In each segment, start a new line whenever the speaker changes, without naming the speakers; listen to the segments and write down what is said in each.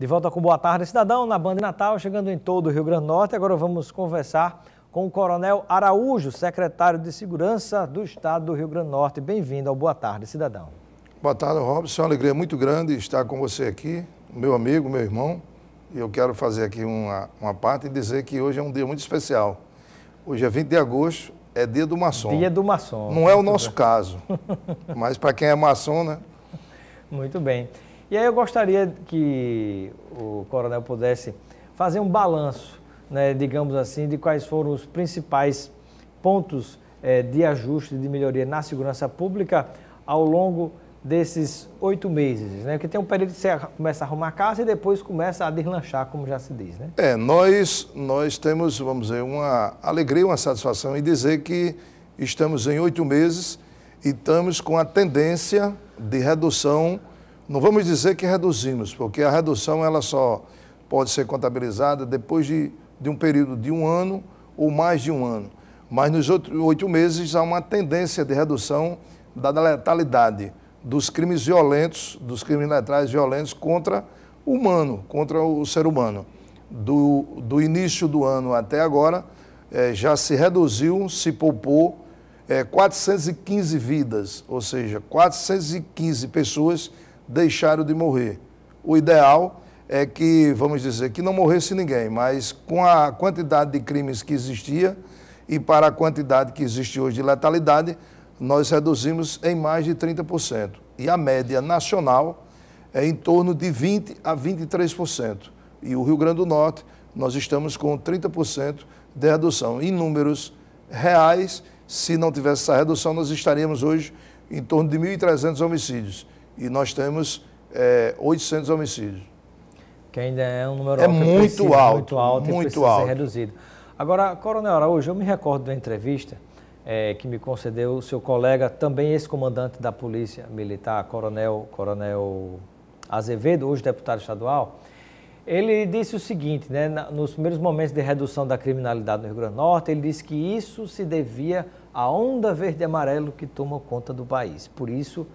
De volta com Boa Tarde Cidadão, na Banda Natal, chegando em todo o Rio Grande do Norte. Agora vamos conversar com o Coronel Araújo, secretário de Segurança do Estado do Rio Grande do Norte. Bem-vindo ao Boa Tarde Cidadão.
Boa tarde, Robson. É uma alegria muito grande estar com você aqui, meu amigo, meu irmão. E eu quero fazer aqui uma, uma parte e dizer que hoje é um dia muito especial. Hoje é 20 de agosto, é dia do maçom. Dia do maçom. Não é o nosso caso, mas para quem é maçom, né?
Muito bem. E aí eu gostaria que o coronel pudesse fazer um balanço, né, digamos assim, de quais foram os principais pontos é, de ajuste, de melhoria na segurança pública ao longo desses oito meses, né? Porque tem um período que você começa a arrumar a casa e depois começa a deslanchar, como já se diz, né?
É, nós, nós temos, vamos dizer, uma alegria, uma satisfação em dizer que estamos em oito meses e estamos com a tendência de redução não vamos dizer que reduzimos, porque a redução ela só pode ser contabilizada depois de, de um período de um ano ou mais de um ano. Mas nos outros oito meses há uma tendência de redução da letalidade dos crimes violentos, dos crimes letais violentos contra o humano, contra o ser humano. Do, do início do ano até agora, é, já se reduziu, se poupou é, eh, 415 vidas, ou seja, 415 pessoas deixaram de morrer. O ideal é que, vamos dizer, que não morresse ninguém, mas com a quantidade de crimes que existia e para a quantidade que existe hoje de letalidade, nós reduzimos em mais de 30%. E a média nacional é em torno de 20% a 23%. E o Rio Grande do Norte, nós estamos com 30% de redução. Em números reais, se não tivesse essa redução, nós estaríamos hoje em torno de 1.300 homicídios e nós temos é, eh, 800 homicídios.
Que ainda é um número é alto, muito, precisa, alto, muito alto, muito alto. ser reduzido. Agora, Coronel Araújo, eu me recordo da entrevista é, que me concedeu o seu colega, também ex-comandante da Polícia Militar, Coronel, Coronel Azevedo, hoje deputado estadual. Ele disse o seguinte, né, nos primeiros momentos de redução da criminalidade no Rio Grande do Norte, ele disse que isso se devia à onda verde e amarelo que toma conta do país. Por isso,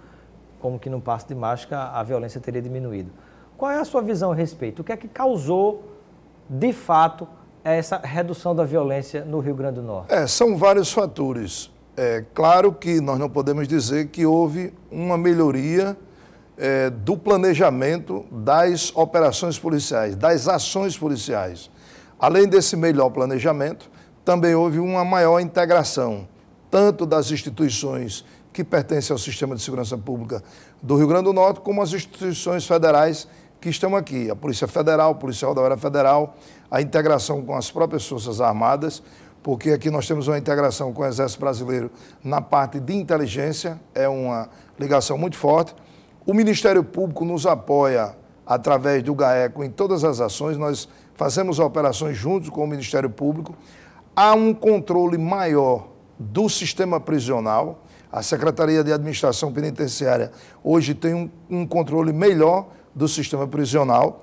como que no passo de mágica a violência teria diminuído. Qual é a sua visão a respeito? O que é que causou, de fato, essa redução da violência no Rio Grande do Norte?
É, são vários fatores. É claro que nós não podemos dizer que houve uma melhoria é, do planejamento das operações policiais, das ações policiais. Além desse melhor planejamento, também houve uma maior integração, tanto das instituições que pertence ao sistema de segurança pública do Rio Grande do Norte, como as instituições federais que estão aqui, a Polícia Federal, a Polícia Rodoviária Federal, a integração com as próprias Forças Armadas, porque aqui nós temos uma integração com o Exército Brasileiro na parte de inteligência, é uma ligação muito forte. O Ministério Público nos apoia através do GAECO em todas as ações, nós fazemos operações juntos com o Ministério Público. Há um controle maior do sistema prisional, a Secretaria de Administração Penitenciária hoje tem um, um controle melhor do sistema prisional.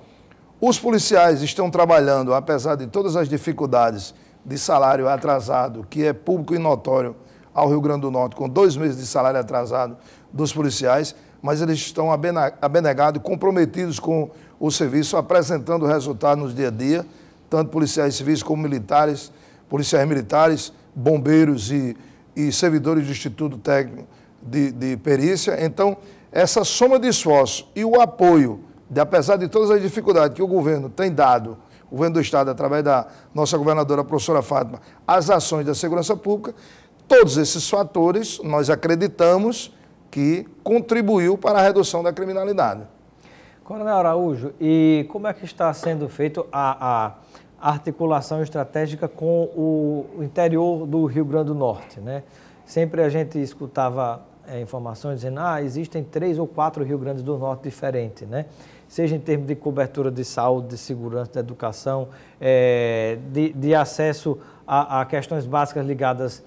Os policiais estão trabalhando, apesar de todas as dificuldades de salário atrasado, que é público e notório ao Rio Grande do Norte, com dois meses de salário atrasado dos policiais, mas eles estão abnegados, comprometidos com o serviço, apresentando resultados no dia a dia, tanto policiais civis como militares, policiais militares, bombeiros e e servidores do Instituto Técnico de, de Perícia. Então, essa soma de esforços e o apoio, de, apesar de todas as dificuldades que o governo tem dado, o governo do Estado, através da nossa governadora, a professora Fátima, às ações da segurança pública, todos esses fatores nós acreditamos que contribuiu para a redução da criminalidade.
Coronel Araújo, e como é que está sendo feito a, a articulação estratégica com o interior do Rio Grande do Norte. Né? Sempre a gente escutava é, informações dizendo ah, existem três ou quatro Rio Grandes do Norte diferentes, né? seja em termos de cobertura de saúde, de segurança, de educação, é, de, de, acesso a, a questões básicas ligadas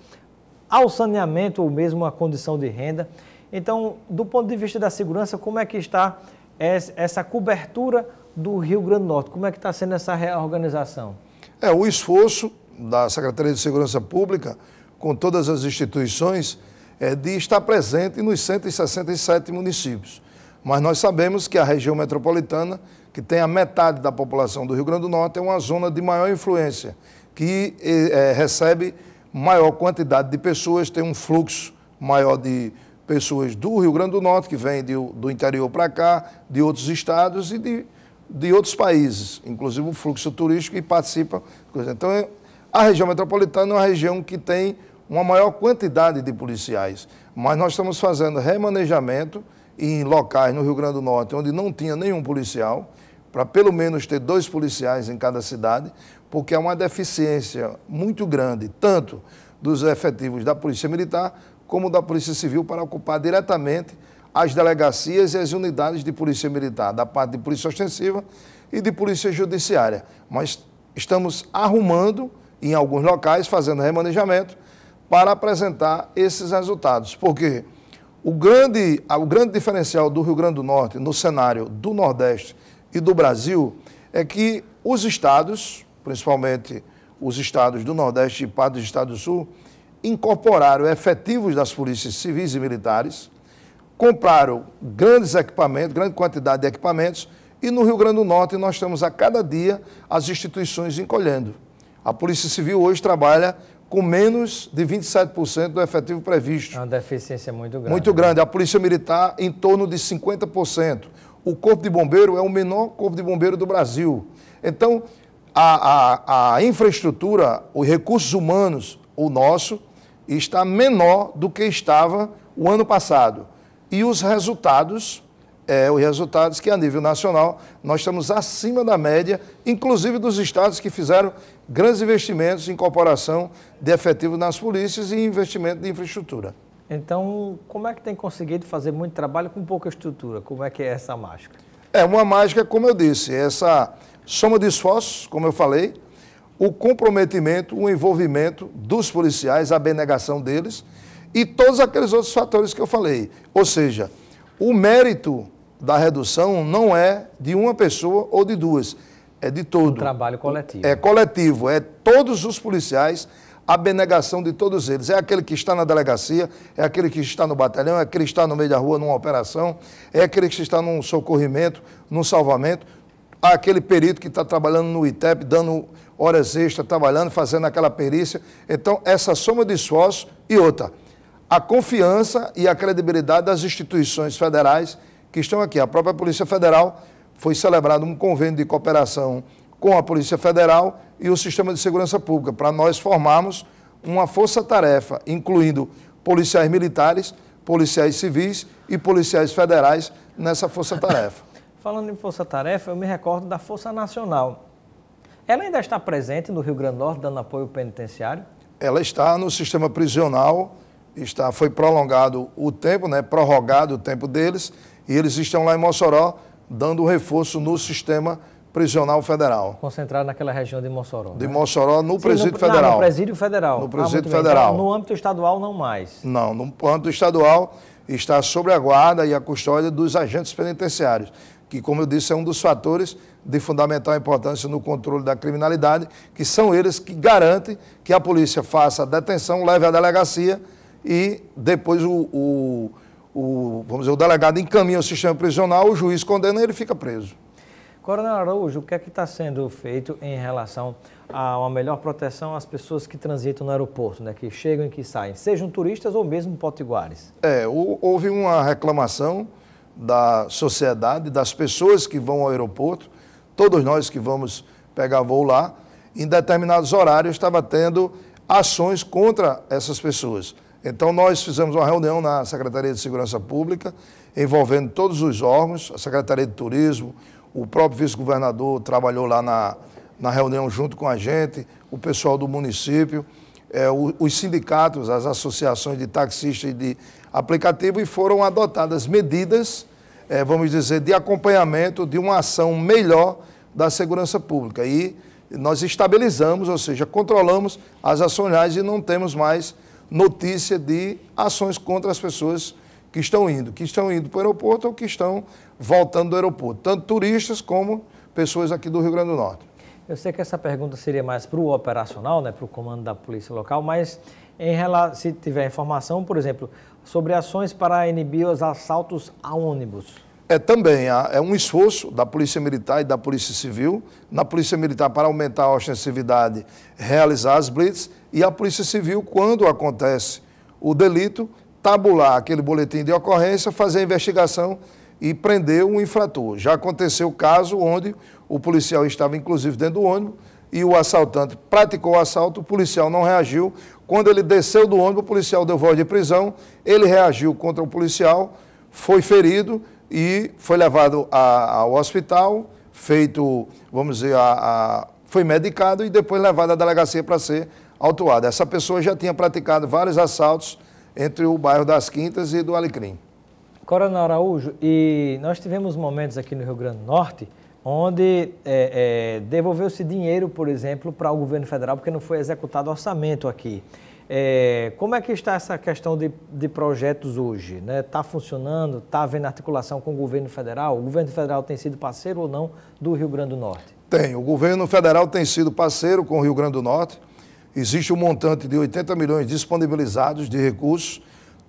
ao saneamento ou mesmo à condição de renda. Então, do ponto de vista da segurança, como é que está essa cobertura do Rio Grande do Norte. Como é que está sendo essa reorganização?
É, o esforço da Secretaria de Segurança Pública, com todas as instituições, é de estar presente nos 167 municípios. Mas nós sabemos que a região metropolitana, que tem a metade da população do Rio Grande do Norte, é uma zona de maior influência, que é, recebe maior quantidade de pessoas, tem um fluxo maior de pessoas do Rio Grande do Norte, que vem do interior para cá, de outros estados e de de outros países, inclusive o fluxo turístico, e participa. Então, é, a região metropolitana é uma região que tem uma maior quantidade de policiais, mas nós estamos fazendo remanejamento em locais no Rio Grande do Norte onde não tinha nenhum policial, para pelo menos ter dois policiais em cada cidade, porque há uma deficiência muito grande, tanto dos efetivos da Polícia Militar como da Polícia Civil, para ocupar diretamente as delegacias e as unidades de polícia militar, da parte de polícia ostensiva e de polícia judiciária. Mas estamos arrumando em alguns locais, fazendo remanejamento, para apresentar esses resultados. Porque o grande, o grande diferencial do Rio Grande do Norte no cenário do Nordeste e do Brasil é que os estados, principalmente os estados do Nordeste e parte do Estado do Sul, incorporaram efetivos das polícias civis e militares compraram grandes equipamentos, grande quantidade de equipamentos, e no Rio Grande do Norte nós estamos a cada dia as instituições encolhendo. A Polícia Civil hoje trabalha com menos de 27% do efetivo previsto. É uma deficiência muito grande. Muito grande. Né? A Polícia Militar em torno de 50%. O Corpo de Bombeiro é o menor Corpo de Bombeiro do Brasil. Então, a, a, a infraestrutura, os recursos humanos, o nosso, está menor do que estava o ano passado e os resultados, é, os resultados que a nível nacional nós estamos acima da média, inclusive dos estados que fizeram grandes investimentos em incorporação de efetivo nas polícias e investimento de infraestrutura.
Então, como é que tem conseguido fazer muito trabalho com pouca estrutura? Como é que é essa mágica?
É uma mágica, como eu disse, essa soma de esforços, como eu falei, o comprometimento, o envolvimento dos policiais, a benegação deles, e todos aqueles outros fatores que eu falei. Ou seja, o mérito da redução não é de uma pessoa ou de duas, é de todo. Um trabalho coletivo. É coletivo, é todos os policiais, a benegação de todos eles. É aquele que está na delegacia, é aquele que está no batalhão, é aquele que está no meio da rua numa operação, é aquele que está num socorrimento, num salvamento, aquele perito que está trabalhando no ITEP, dando horas extras, trabalhando, fazendo aquela perícia. Então, essa soma de esforços e outra a confiança e a credibilidade das instituições federais que estão aqui. A própria Polícia Federal foi celebrado um convênio de cooperação com a Polícia Federal e o Sistema de Segurança Pública, para nós formarmos uma força-tarefa, incluindo policiais militares, policiais civis e policiais federais nessa força-tarefa.
Falando em força-tarefa, eu me recordo da Força Nacional. Ela ainda está presente no Rio Grande do Norte, dando apoio penitenciário?
Ela está no sistema prisional, está, foi prolongado o tempo, né, prorrogado o tempo deles, e eles estão lá em Mossoró dando reforço no sistema prisional federal. Concentrado
naquela região de Mossoró. De
né? Mossoró, no Sim, Presídio no, Federal. Não, no Presídio
Federal. No ah, Presídio ah, Federal. Então, no âmbito
estadual, não mais. Não, no âmbito estadual está sobre a guarda e a custódia dos agentes penitenciários, que, como eu disse, é um dos fatores de fundamental importância no controle da criminalidade, que são eles que garantem que a polícia faça a detenção, leve à delegacia e depois o, o, o, vamos dizer, o delegado encaminha o sistema prisional, o juiz condena e ele fica preso.
Coronel Araújo, o que é que está sendo feito em relação a uma melhor proteção às pessoas que transitam no aeroporto, né, que chegam e que
saem, sejam turistas ou mesmo potiguares? É, houve uma reclamação da sociedade, das pessoas que vão ao aeroporto, todos nós que vamos pegar voo lá, em determinados horários estava tendo ações contra essas pessoas. Então, nós fizemos uma reunião na Secretaria de Segurança Pública, envolvendo todos os órgãos, a Secretaria de Turismo, o próprio vice-governador trabalhou lá na, na reunião junto com a gente, o pessoal do município, é, os sindicatos, as associações de taxistas e de aplicativo, e foram adotadas medidas, é, vamos dizer, de acompanhamento de uma ação melhor da segurança pública. E nós estabilizamos, ou seja, controlamos as ações e não temos mais notícia de ações contra as pessoas que estão indo, que estão indo para o aeroporto ou que estão voltando do aeroporto, tanto turistas como pessoas aqui do Rio Grande do Norte.
Eu sei que essa pergunta seria mais para o operacional, né, para o comando da polícia local, mas em relação, se tiver informação, por exemplo, sobre ações para inibir os assaltos a ônibus
é também ah, é um esforço da Polícia Militar e da Polícia Civil, na Polícia Militar para aumentar a ostensividade, realizar as blitz, e a Polícia Civil, quando acontece o delito, tabular aquele boletim de ocorrência, fazer a investigação e prender um infrator. Já aconteceu o caso onde o policial estava, inclusive, dentro do ônibus, e o assaltante praticou o assalto, o policial não reagiu. Quando ele desceu do ônibus, o policial deu voz de prisão, ele reagiu contra o policial, foi ferido e foi levado a, ao hospital, feito, vamos dizer, a, a, foi medicado e depois levado à delegacia para ser autuado. Essa pessoa já tinha praticado vários assaltos entre o bairro das Quintas e do Alecrim.
Coronel Araújo, e nós tivemos momentos aqui no Rio Grande do Norte onde é, é, devolveu-se dinheiro, por exemplo, para o governo federal porque não foi executado orçamento aqui. É, como é que está essa questão de, de projetos hoje? Está né? Tá funcionando? Está havendo articulação com o governo federal? O governo federal tem sido parceiro ou não do Rio Grande do Norte?
Tem. O governo federal tem sido parceiro com o Rio Grande do Norte. Existe um montante de 80 milhões disponibilizados de recursos.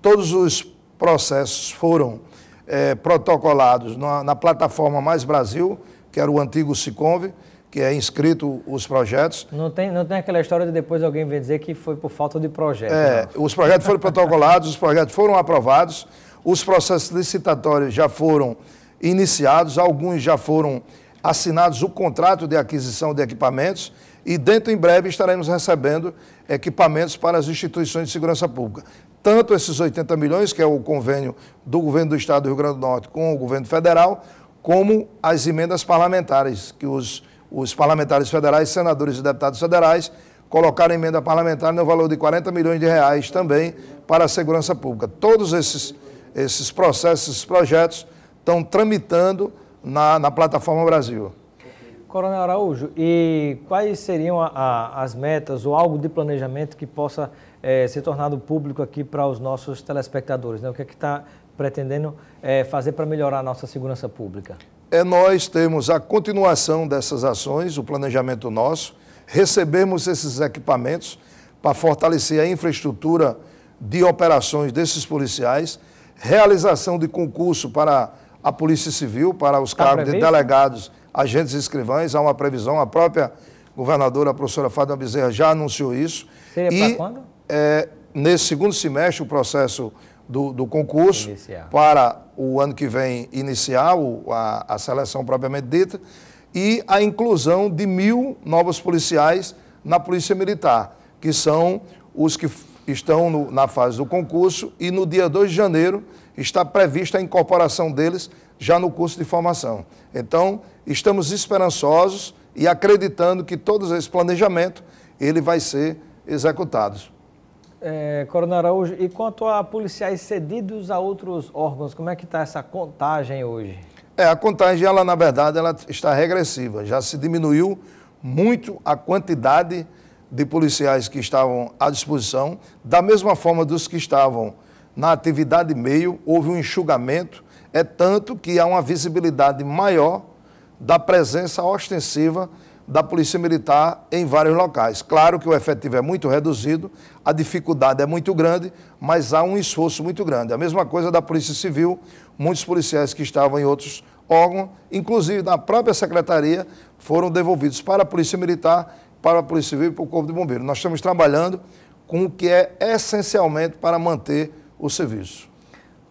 Todos os processos foram é, protocolados na, na plataforma Mais Brasil, que era o antigo Siconve que é inscrito os projetos.
Não tem, não tem aquela história de depois alguém vir dizer que foi por falta de projeto. É,
os projetos foram protocolados, os projetos foram aprovados, os processos licitatórios já foram iniciados, alguns já foram assinados o contrato de aquisição de equipamentos e dentro em breve estaremos recebendo equipamentos para as instituições de segurança pública. Tanto esses 80 milhões, que é o convênio do governo do Estado do Rio Grande do Norte com o governo federal, como as emendas parlamentares que os os parlamentares federais, senadores e deputados federais, colocaram emenda parlamentar no valor de 40 milhões de reais também para a segurança pública. Todos esses, esses processos, esses projetos estão tramitando na, na plataforma Brasil. Coronel Araújo, e
quais seriam a, a, as metas ou algo de planejamento que possa é, ser tornado público aqui para os nossos telespectadores? Né? O que é que está pretendendo é, fazer para melhorar a nossa segurança pública?
é nós termos a continuação dessas ações, o planejamento nosso, Recebemos esses equipamentos para fortalecer a infraestrutura de operações desses policiais, realização de concurso para a Polícia Civil, para os tá cargos de delegados, agentes e escrivães, há uma previsão, a própria governadora, a professora Fátima Bezerra, já anunciou isso.
Seria para quando?
É, nesse segundo semestre, o processo do, do concurso iniciar. para o ano que vem iniciar o, a, a seleção propriamente dita e a inclusão de mil novos policiais na Polícia Militar, que são os que estão no, na fase do concurso e no dia 2 de janeiro está prevista a incorporação deles já no curso de formação. Então, estamos esperançosos e acreditando que todo esse planejamento ele vai ser executado.
É, Coronel Araújo, e quanto a policiais cedidos a outros órgãos, como é que está essa contagem
hoje? É, a contagem, ela, na verdade, ela está regressiva. Já se diminuiu muito a quantidade de policiais que estavam à disposição. Da mesma forma dos que estavam na atividade meio, houve um enxugamento. É tanto que há uma visibilidade maior da presença ostensiva da Polícia Militar em vários locais. Claro que o efetivo é muito reduzido, a dificuldade é muito grande, mas há um esforço muito grande. A mesma coisa da Polícia Civil, muitos policiais que estavam em outros órgãos, inclusive na própria secretaria, foram devolvidos para a Polícia Militar, para a Polícia Civil e para o Corpo de Bombeiros. Nós estamos trabalhando com o que é essencialmente para manter o serviço.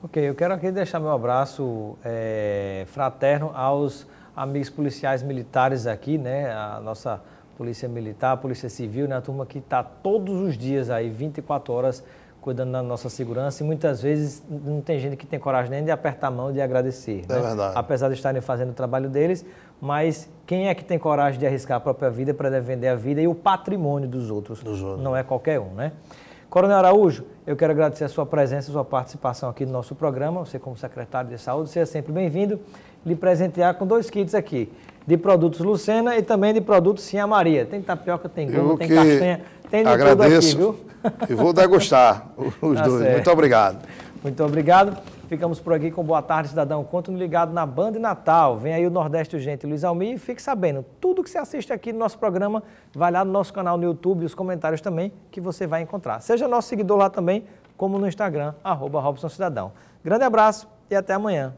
Ok, eu quero aqui deixar meu abraço é, fraterno aos amigos policiais militares aqui, né? A nossa Polícia Militar, a Polícia Civil, né? A turma que está todos os dias aí, 24 horas, cuidando da nossa segurança. E muitas vezes não tem gente que tem coragem nem de apertar a mão de agradecer. É né? verdade. Apesar de estarem fazendo o trabalho deles, mas quem é que tem coragem de arriscar a própria vida para defender a vida e o patrimônio dos outros? Dos outros. Não é qualquer um, né? Coronel Araújo, eu quero agradecer a sua presença, a sua participação aqui no nosso programa. Você, como secretário de saúde, seja sempre bem-vindo lhe presentear com dois kits aqui. De produtos Lucena e também de produtos Sinha Maria. Tem tapioca, tem goma, tem castanha, tem de agradeço. tudo aqui,
viu? E vou degustar os tá dois. Certo. Muito obrigado.
Muito obrigado. Ficamos por aqui com Boa Tarde, Cidadão. Conto-me ligado na Banda e Natal. Vem aí o Nordeste Urgente Luiz Almi e fique sabendo. Tudo que você assiste aqui no nosso programa, vai lá no nosso canal no YouTube e os comentários também que você vai encontrar. Seja nosso seguidor lá também, como no Instagram, arroba Robson Cidadão. Grande abraço e até amanhã.